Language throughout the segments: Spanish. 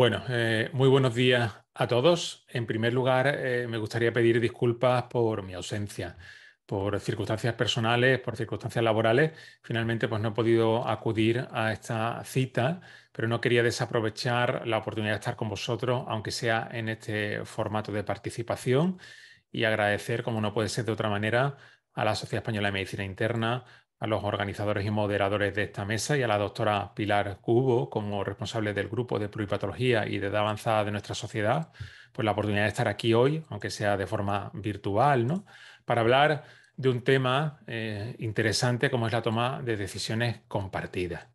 Bueno, eh, muy buenos días a todos. En primer lugar, eh, me gustaría pedir disculpas por mi ausencia, por circunstancias personales, por circunstancias laborales. Finalmente, pues no he podido acudir a esta cita, pero no quería desaprovechar la oportunidad de estar con vosotros, aunque sea en este formato de participación, y agradecer, como no puede ser de otra manera, a la Sociedad Española de Medicina Interna, a los organizadores y moderadores de esta mesa y a la doctora Pilar Cubo como responsable del grupo de pluripatología y de edad avanzada de nuestra sociedad, por pues la oportunidad de estar aquí hoy, aunque sea de forma virtual, ¿no? para hablar de un tema eh, interesante como es la toma de decisiones compartidas.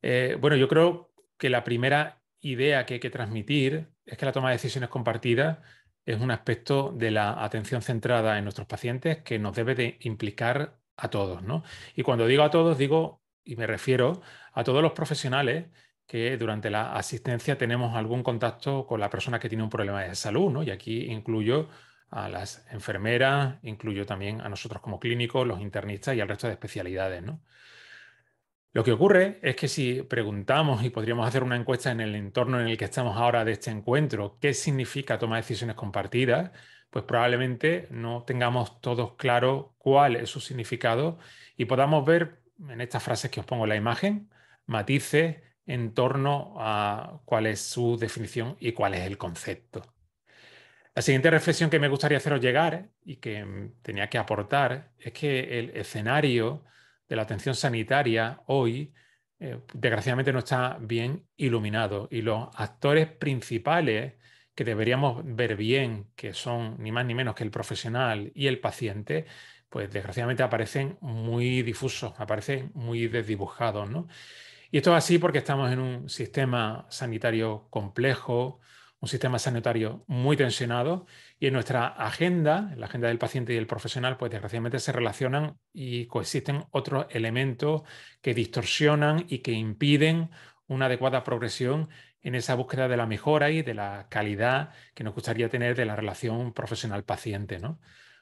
Eh, bueno, yo creo que la primera idea que hay que transmitir es que la toma de decisiones compartidas es un aspecto de la atención centrada en nuestros pacientes que nos debe de implicar a todos, ¿no? Y cuando digo a todos, digo y me refiero a todos los profesionales que durante la asistencia tenemos algún contacto con la persona que tiene un problema de salud, ¿no? Y aquí incluyo a las enfermeras, incluyo también a nosotros como clínicos, los internistas y al resto de especialidades, ¿no? Lo que ocurre es que si preguntamos y podríamos hacer una encuesta en el entorno en el que estamos ahora de este encuentro, qué significa tomar decisiones compartidas, pues probablemente no tengamos todos claro cuál es su significado y podamos ver en estas frases que os pongo en la imagen matices en torno a cuál es su definición y cuál es el concepto. La siguiente reflexión que me gustaría haceros llegar y que tenía que aportar es que el escenario de la atención sanitaria hoy eh, desgraciadamente no está bien iluminado y los actores principales que deberíamos ver bien, que son ni más ni menos que el profesional y el paciente, pues desgraciadamente aparecen muy difusos, aparecen muy desdibujados. ¿no? Y esto es así porque estamos en un sistema sanitario complejo, un sistema sanitario muy tensionado y en nuestra agenda, en la agenda del paciente y del profesional, pues desgraciadamente se relacionan y coexisten otros elementos que distorsionan y que impiden una adecuada progresión en esa búsqueda de la mejora y de la calidad que nos gustaría tener de la relación profesional-paciente.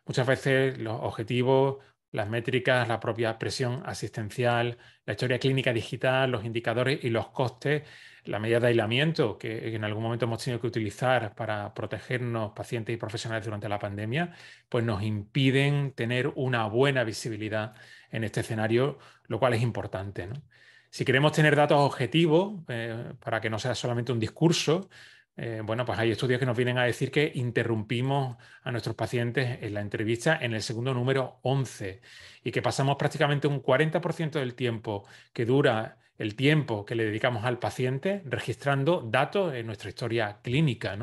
Muchas veces los objetivos, las métricas, la propia presión asistencial, la historia clínica digital, los indicadores y los costes, la medida de aislamiento que en algún momento hemos tenido que utilizar para protegernos pacientes y profesionales durante la pandemia, pues nos impiden tener una buena visibilidad en este escenario, lo cual es importante. ¿no? Si queremos tener datos objetivos, eh, para que no sea solamente un discurso, eh, bueno, pues hay estudios que nos vienen a decir que interrumpimos a nuestros pacientes en la entrevista en el segundo número 11 y que pasamos prácticamente un 40% del tiempo que dura el tiempo que le dedicamos al paciente registrando datos en nuestra historia clínica.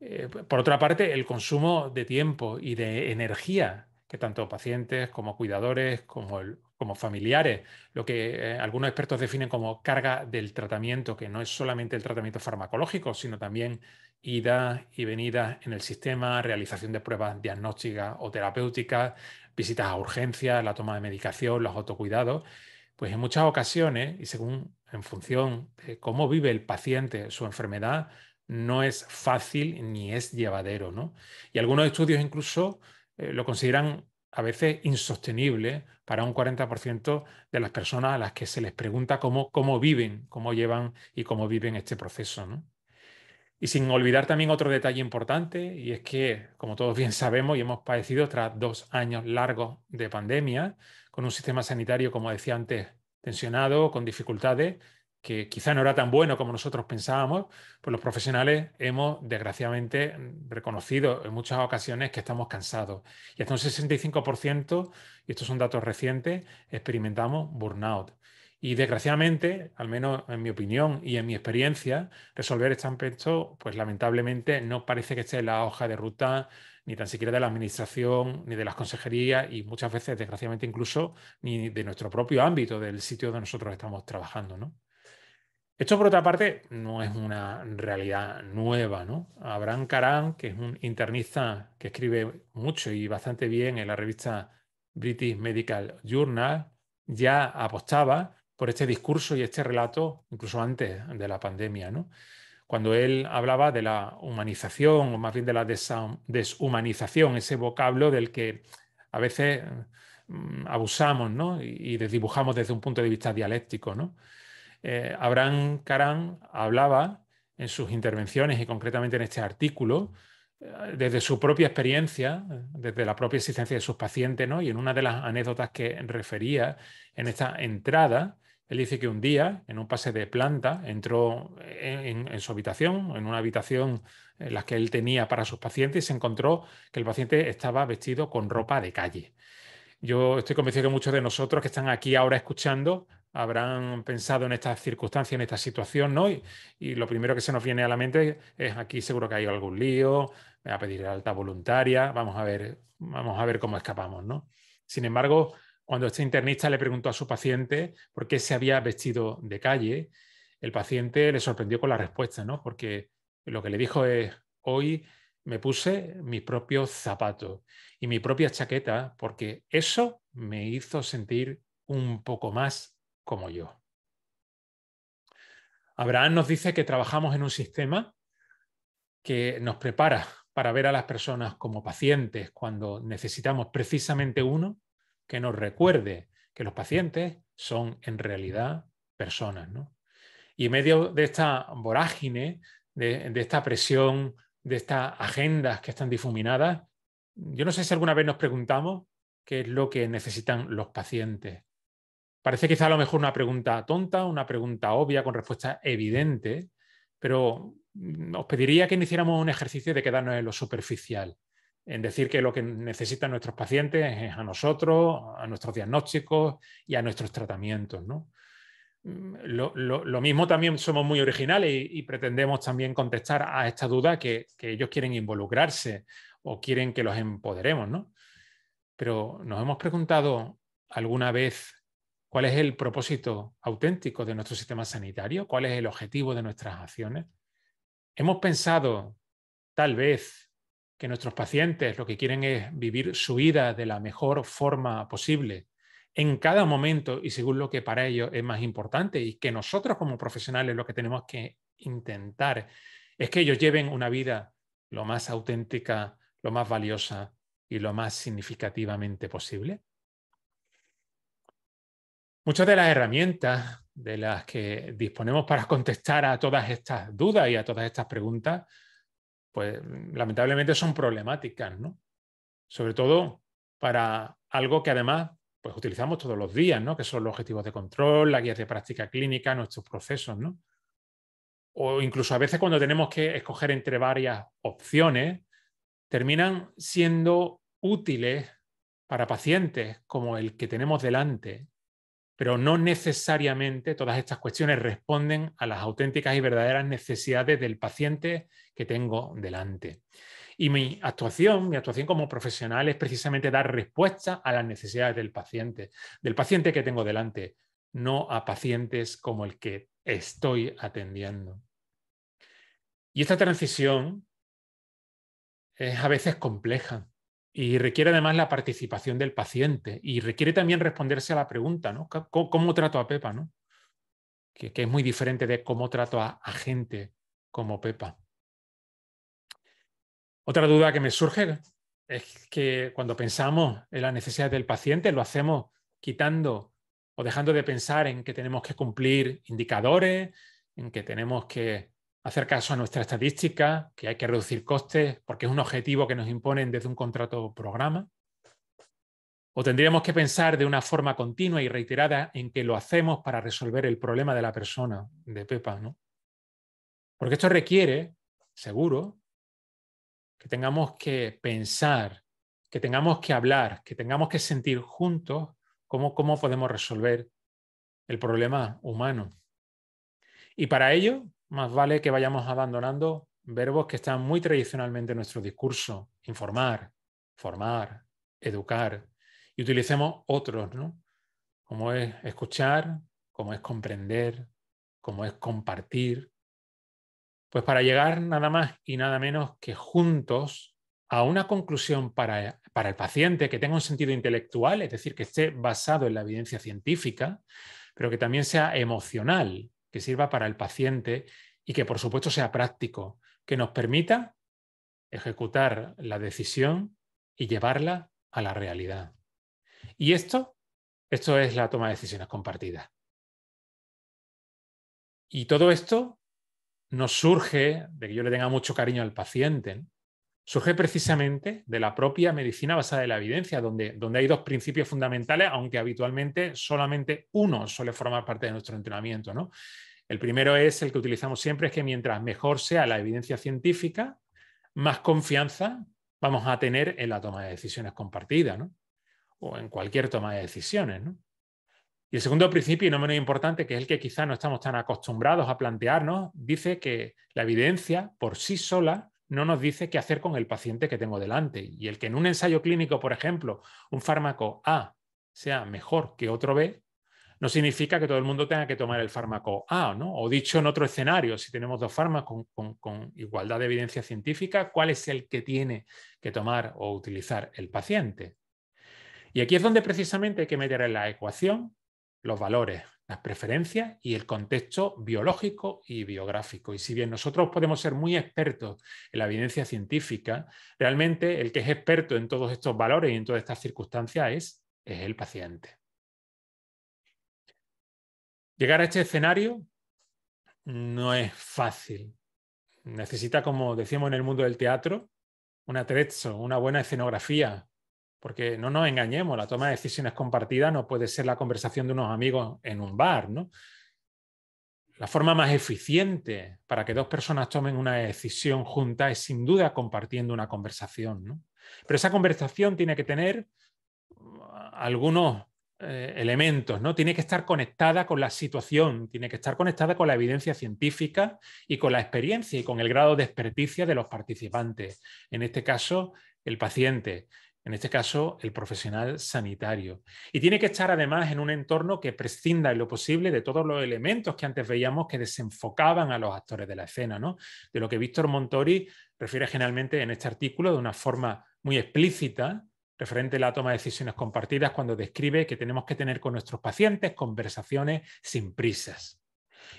Eh, por otra parte, el consumo de tiempo y de energía que tanto pacientes como cuidadores, como el como familiares, lo que eh, algunos expertos definen como carga del tratamiento, que no es solamente el tratamiento farmacológico, sino también ida y venidas en el sistema, realización de pruebas diagnósticas o terapéuticas, visitas a urgencias, la toma de medicación, los autocuidados. Pues en muchas ocasiones, y según en función de cómo vive el paciente su enfermedad, no es fácil ni es llevadero. ¿no? Y algunos estudios incluso eh, lo consideran a veces insostenible para un 40% de las personas a las que se les pregunta cómo, cómo viven, cómo llevan y cómo viven este proceso. Y sin olvidar también otro detalle importante, y es que, como todos bien sabemos y hemos padecido tras dos años largos de pandemia, con un sistema sanitario, como decía antes, tensionado, con dificultades, que quizá no era tan bueno como nosotros pensábamos, pues los profesionales hemos desgraciadamente reconocido en muchas ocasiones que estamos cansados. Y hasta un 65%, y estos son datos recientes, experimentamos burnout. Y desgraciadamente, al menos en mi opinión y en mi experiencia, resolver este aspecto, pues lamentablemente no parece que esté en la hoja de ruta ni tan siquiera de la administración, ni de las consejerías y muchas veces, desgraciadamente, incluso ni de nuestro propio ámbito, del sitio donde nosotros estamos trabajando, ¿no? Esto, por otra parte, no es una realidad nueva, ¿no? Abraham karán que es un internista que escribe mucho y bastante bien en la revista British Medical Journal, ya apostaba por este discurso y este relato incluso antes de la pandemia, ¿no? Cuando él hablaba de la humanización, o más bien de la deshumanización, ese vocablo del que a veces mm, abusamos, Y, y desdibujamos desde un punto de vista dialéctico, ¿no? Eh, Abraham Karam hablaba en sus intervenciones y concretamente en este artículo, eh, desde su propia experiencia, desde la propia existencia de sus pacientes, ¿no? y en una de las anécdotas que refería en esta entrada, él dice que un día, en un pase de planta, entró en, en su habitación, en una habitación en eh, la que él tenía para sus pacientes, y se encontró que el paciente estaba vestido con ropa de calle. Yo estoy convencido que muchos de nosotros que están aquí ahora escuchando habrán pensado en estas circunstancias, en esta situación, ¿no? Y, lo primero que se nos viene a la mente es aquí seguro que hay algún lío, me va a pedir alta voluntaria, vamos a ver, vamos a ver cómo escapamos, ¿no? Sin embargo, cuando este internista le preguntó a su paciente por qué se había vestido de calle, el paciente le sorprendió con la respuesta, ¿no? Porque lo que le dijo es, hoy me puse mis propios zapatos y mi propia chaqueta porque eso me hizo sentir un poco más como yo. Abraham nos dice que trabajamos en un sistema que nos prepara para ver a las personas como pacientes cuando necesitamos precisamente uno que nos recuerde que los pacientes son en realidad personas. Y en medio de esta vorágine, de, de esta presión, de estas agendas que están difuminadas, yo no sé si alguna vez nos preguntamos qué es lo que necesitan los pacientes. Parece quizá a lo mejor una pregunta tonta, una pregunta obvia con respuesta evidente, pero os pediría que iniciáramos un ejercicio de quedarnos en lo superficial, en decir que lo que necesitan nuestros pacientes es a nosotros, a nuestros diagnósticos y a nuestros tratamientos. ¿no? Mm, lo, mismo también somos muy originales y, pretendemos también contestar a esta duda que, que, ellos quieren involucrarse o quieren que los empoderemos. ¿no? Pero nos hemos preguntado alguna vez cuál es el propósito auténtico de nuestro sistema sanitario, cuál es el objetivo de nuestras acciones. Hemos pensado, tal vez, que nuestros pacientes lo que quieren es vivir su vida de la mejor forma posible en cada momento y según lo que para ellos es más importante y que nosotros como profesionales lo que tenemos que intentar es que ellos lleven una vida lo más auténtica, lo más valiosa y lo más significativamente posible. Muchas de las herramientas de las que disponemos para contestar a todas estas dudas y a todas estas preguntas, pues lamentablemente son problemáticas, ¿no? Sobre todo para algo que además pues utilizamos todos los días, ¿no? Que son los objetivos de control, las guías de práctica clínica, nuestros procesos, ¿no? O incluso a veces cuando tenemos que escoger entre varias opciones, terminan siendo útiles para pacientes como el que tenemos delante, pero no necesariamente todas estas cuestiones responden a las auténticas y verdaderas necesidades del paciente que tengo delante. Y mi actuación, mi actuación como profesional es precisamente dar respuesta a las necesidades del paciente, del paciente que tengo delante, no a pacientes como el que estoy atendiendo. Y esta transición es a veces compleja, y requiere además la participación del paciente y requiere también responderse a la pregunta, ¿no? ¿Cómo, trato a Pepa, Que, es muy diferente de cómo trato a, a gente como Pepa. Otra duda que me surge es que cuando pensamos en las necesidades del paciente, lo hacemos quitando o dejando de pensar en que tenemos que cumplir indicadores, en que tenemos que hacer caso a nuestra estadística, que hay que reducir costes porque es un objetivo que nos imponen desde un contrato o programa. O tendríamos que pensar de una forma continua y reiterada en que lo hacemos para resolver el problema de la persona, de Pepa, ¿no? Porque esto requiere, seguro, que tengamos que pensar, que tengamos que hablar, que tengamos que sentir juntos cómo, cómo podemos resolver el problema humano. Y para ello, más vale que vayamos abandonando verbos que están muy tradicionalmente en nuestro discurso, informar, formar, educar, y utilicemos otros, ¿no? Como es escuchar, como es comprender, como es compartir, pues para llegar nada más y nada menos que juntos a una conclusión para, para, el paciente que tenga un sentido intelectual, es decir, que esté basado en la evidencia científica, pero que también sea emocional, que sirva para el paciente y que por supuesto sea práctico, que nos permita ejecutar la decisión y llevarla a la realidad. Y esto, esto es la toma de decisiones compartida. Y todo esto nos surge de que yo le tenga mucho cariño al paciente, surge precisamente de la propia medicina basada en la evidencia, donde, donde hay dos principios fundamentales, aunque habitualmente solamente uno suele formar parte de nuestro entrenamiento. ¿no? El primero es el que utilizamos siempre, es que mientras mejor sea la evidencia científica, más confianza vamos a tener en la toma de decisiones compartida, o en cualquier toma de decisiones. Y el segundo principio, y no menos importante, que es el que quizá no estamos tan acostumbrados a plantearnos, dice que la evidencia por sí sola no nos dice qué hacer con el paciente que tengo delante. Y el que en un ensayo clínico, por ejemplo, un fármaco A sea mejor que otro B, no significa que todo el mundo tenga que tomar el fármaco A, ¿no? O dicho en otro escenario, si tenemos dos fármacos con, con, igualdad de evidencia científica, ¿cuál es el que tiene que tomar o utilizar el paciente? Y aquí es donde precisamente hay que meter en la ecuación los valores, las preferencias y el contexto biológico y biográfico. Y si bien nosotros podemos ser muy expertos en la evidencia científica, realmente el que es experto en todos estos valores y en todas estas circunstancias es, el paciente. Llegar a este escenario no es fácil. Necesita, como decíamos en el mundo del teatro, un atrezzo, una buena escenografía, porque no nos engañemos, la toma de decisiones compartida no puede ser la conversación de unos amigos en un bar, La forma más eficiente para que dos personas tomen una decisión juntas es sin duda compartiendo una conversación, Pero esa conversación tiene que tener mm, algunos eh, elementos, ¿no? Tiene que estar conectada con la situación, tiene que estar conectada con la evidencia científica y con la experiencia y con el grado de experticia de los participantes. En este caso, el paciente en este caso el profesional sanitario. Y tiene que estar además en un entorno que prescinda en lo posible de todos los elementos que antes veíamos que desenfocaban a los actores de la escena, ¿no? De lo que Víctor Montori refiere generalmente en este artículo de una forma muy explícita referente a la toma de decisiones compartidas cuando describe que tenemos que tener con nuestros pacientes conversaciones sin prisas.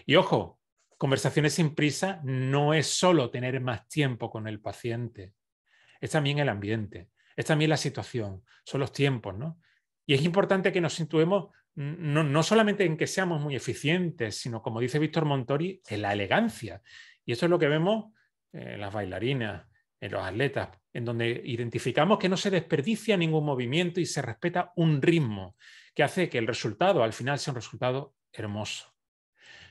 Y ojo, conversaciones sin prisa no es solo tener más tiempo con el paciente, es también el ambiente es también la situación, son los tiempos, ¿no? Y es importante que nos situemos no, no solamente en que seamos muy eficientes, sino, como dice Víctor Montori, en la elegancia. Y eso es lo que vemos en las bailarinas, en los atletas, en donde identificamos que no se desperdicia ningún movimiento y se respeta un ritmo que hace que el resultado al final sea un resultado hermoso.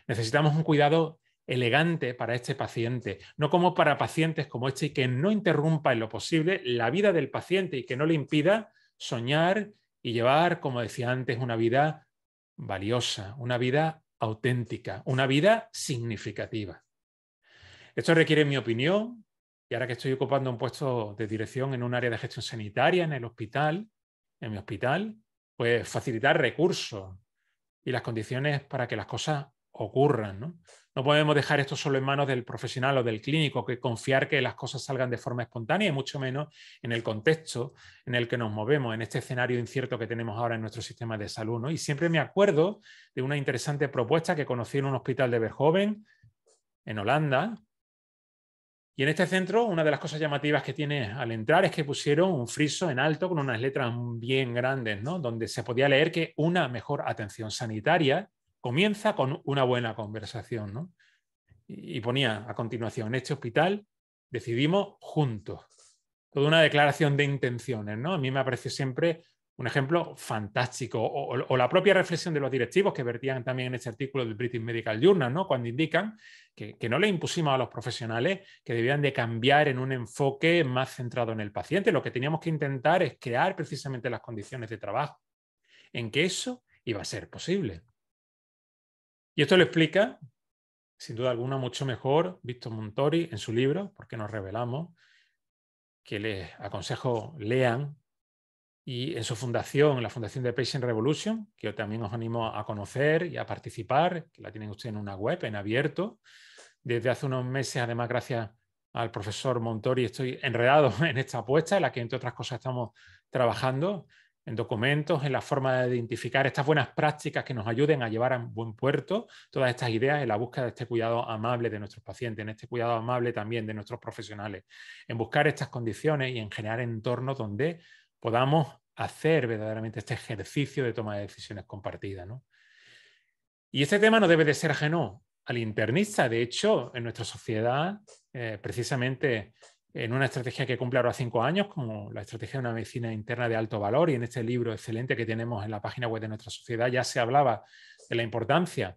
Necesitamos un cuidado elegante para este paciente, no como para pacientes como este y que no interrumpa en lo posible la vida del paciente y que no le impida soñar y llevar, como decía antes, una vida valiosa, una vida auténtica, una vida significativa. Esto requiere, mi opinión, y ahora que estoy ocupando un puesto de dirección en un área de gestión sanitaria en el hospital, en mi hospital, pues facilitar recursos y las condiciones para que las cosas ocurran. ¿no? no podemos dejar esto solo en manos del profesional o del clínico, que confiar que las cosas salgan de forma espontánea y mucho menos en el contexto en el que nos movemos, en este escenario incierto que tenemos ahora en nuestro sistema de salud. Y siempre me acuerdo de una interesante propuesta que conocí en un hospital de Verhoeven, en Holanda. Y en este centro, una de las cosas llamativas que tiene al entrar es que pusieron un friso en alto con unas letras bien grandes, ¿no? donde se podía leer que una mejor atención sanitaria comienza con una buena conversación, ¿no? Y ponía a continuación, en este hospital decidimos juntos. Toda una declaración de intenciones, ¿no? A mí me parecido siempre un ejemplo fantástico. O, la propia reflexión de los directivos que vertían también en este artículo del British Medical Journal, ¿no? Cuando indican que, que no le impusimos a los profesionales que debían de cambiar en un enfoque más centrado en el paciente. Lo que teníamos que intentar es crear precisamente las condiciones de trabajo en que eso iba a ser posible. Y esto lo explica, sin duda alguna, mucho mejor Víctor Montori en su libro, porque nos revelamos, que les aconsejo lean, y en su fundación, en la fundación de Patient Revolution, que yo también os animo a conocer y a participar, que la tienen ustedes en una web, en abierto. Desde hace unos meses, además, gracias al profesor Montori, estoy enredado en esta apuesta, en la que, entre otras cosas, estamos trabajando en documentos, en la forma de identificar estas buenas prácticas que nos ayuden a llevar a buen puerto todas estas ideas en la búsqueda de este cuidado amable de nuestros pacientes, en este cuidado amable también de nuestros profesionales, en buscar estas condiciones y en generar entornos donde podamos hacer verdaderamente este ejercicio de toma de decisiones compartida. Y este tema no debe de ser ajeno al internista. De hecho, en nuestra sociedad, eh, precisamente en una estrategia que cumple ahora cinco años, como la estrategia de una medicina interna de alto valor. Y en este libro excelente que tenemos en la página web de nuestra sociedad ya se hablaba de la importancia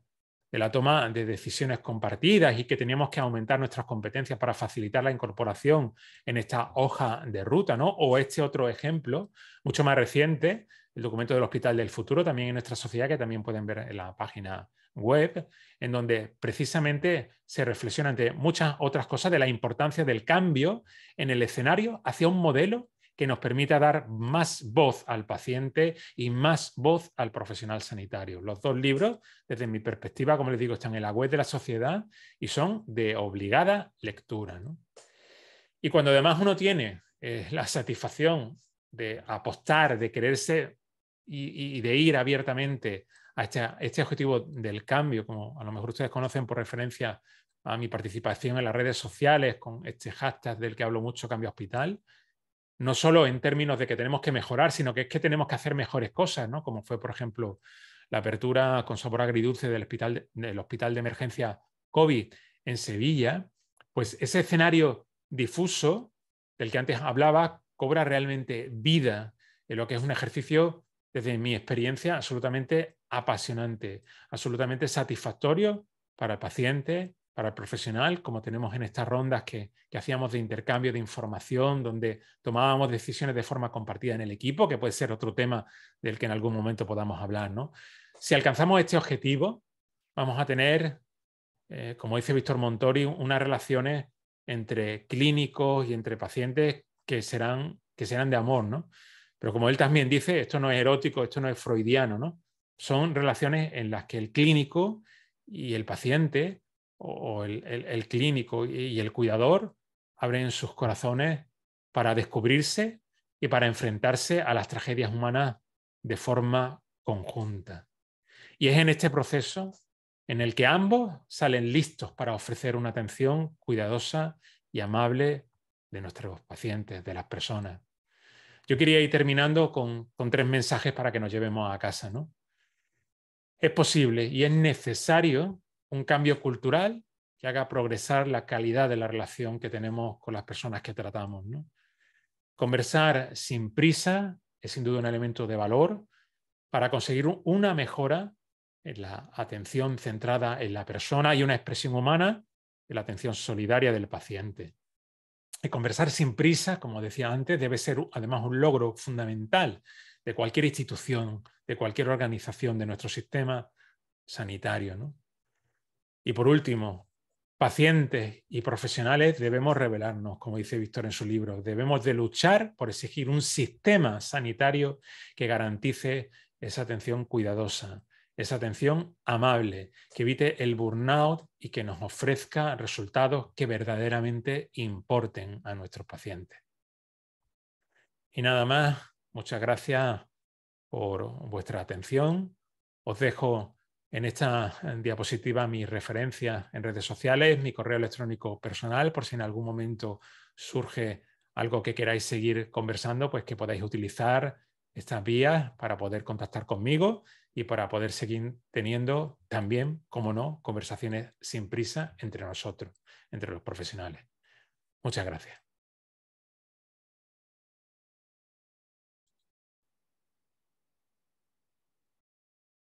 de la toma de decisiones compartidas y que teníamos que aumentar nuestras competencias para facilitar la incorporación en esta hoja de ruta, ¿no? O este otro ejemplo, mucho más reciente, el documento del Hospital del Futuro también en nuestra sociedad, que también pueden ver en la página web, en donde precisamente se reflexiona ante muchas otras cosas de la importancia del cambio en el escenario hacia un modelo que nos permita dar más voz al paciente y más voz al profesional sanitario. Los dos libros, desde mi perspectiva, como les digo, están en la web de la sociedad y son de obligada lectura. Y cuando además uno tiene eh, la satisfacción de apostar, de quererse y, de ir abiertamente a este, objetivo del cambio, como a lo mejor ustedes conocen por referencia a mi participación en las redes sociales con este hashtag del que hablo mucho, Cambio Hospital, no solo en términos de que tenemos que mejorar, sino que es que tenemos que hacer mejores cosas, ¿no? Como fue, por ejemplo, la apertura con sabor agridulce del hospital del hospital de emergencia COVID en Sevilla, pues ese escenario difuso del que antes hablaba cobra realmente vida en lo que es un ejercicio desde mi experiencia, absolutamente apasionante, absolutamente satisfactorio para el paciente, para el profesional, como tenemos en estas rondas que, hacíamos de intercambio de información, donde tomábamos decisiones de forma compartida en el equipo, que puede ser otro tema del que en algún momento podamos hablar. ¿no? Si alcanzamos este objetivo, vamos a tener, eh, como dice Víctor Montori, unas relaciones entre clínicos y entre pacientes que serán, que serán de amor. ¿no? Pero como él también dice, esto no es erótico, esto no es freudiano, Son relaciones en las que el clínico y el paciente, o, el, el clínico y el cuidador, abren sus corazones para descubrirse y para enfrentarse a las tragedias humanas de forma conjunta. Y es en este proceso en el que ambos salen listos para ofrecer una atención cuidadosa y amable de nuestros pacientes, de las personas. Yo quería ir terminando con, tres mensajes para que nos llevemos a casa. ¿no? Es posible y es necesario un cambio cultural que haga progresar la calidad de la relación que tenemos con las personas que tratamos. Conversar sin prisa es sin duda un elemento de valor para conseguir una mejora en la atención centrada en la persona y una expresión humana en la atención solidaria del paciente conversar sin prisa, como decía antes, debe ser además un logro fundamental de cualquier institución, de cualquier organización, de nuestro sistema sanitario. Y por último, pacientes y profesionales debemos revelarnos, como dice Víctor en su libro, debemos de luchar por exigir un sistema sanitario que garantice esa atención cuidadosa, esa atención amable, que evite el burnout y que nos ofrezca resultados que verdaderamente importen a nuestros pacientes. Y nada más, muchas gracias por vuestra atención. Os dejo en esta diapositiva mis referencias en redes sociales, mi correo electrónico personal, por si en algún momento surge algo que queráis seguir conversando, pues que podáis utilizar estas vías para poder contactar conmigo y para poder seguir teniendo también, como no, conversaciones sin prisa entre nosotros, entre los profesionales. Muchas gracias.